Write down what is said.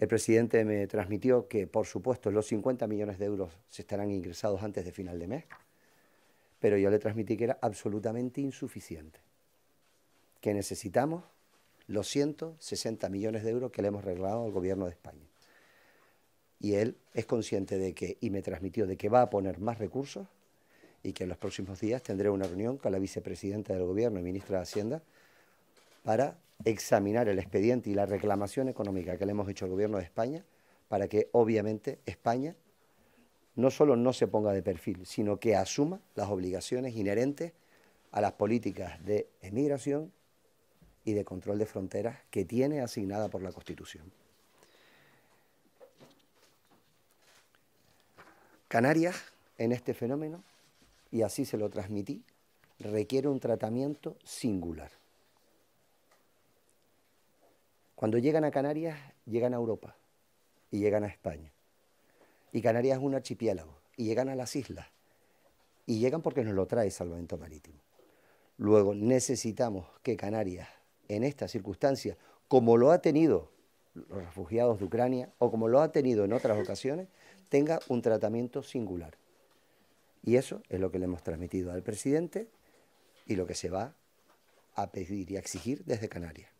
El presidente me transmitió que, por supuesto, los 50 millones de euros se estarán ingresados antes de final de mes, pero yo le transmití que era absolutamente insuficiente, que necesitamos los 160 millones de euros que le hemos regalado al gobierno de España. Y él es consciente de que, y me transmitió, de que va a poner más recursos y que en los próximos días tendré una reunión con la vicepresidenta del Gobierno y ministra de Hacienda para examinar el expediente y la reclamación económica que le hemos hecho al Gobierno de España para que, obviamente, España no solo no se ponga de perfil, sino que asuma las obligaciones inherentes a las políticas de emigración y de control de fronteras que tiene asignada por la Constitución. Canarias, en este fenómeno, y así se lo transmití, requiere un tratamiento singular. Cuando llegan a Canarias, llegan a Europa y llegan a España. Y Canarias es un archipiélago y llegan a las islas. Y llegan porque nos lo trae Salvamento Marítimo. Luego necesitamos que Canarias, en esta circunstancia, como lo ha tenido los refugiados de Ucrania o como lo ha tenido en otras ocasiones, tenga un tratamiento singular. Y eso es lo que le hemos transmitido al presidente y lo que se va a pedir y a exigir desde Canarias.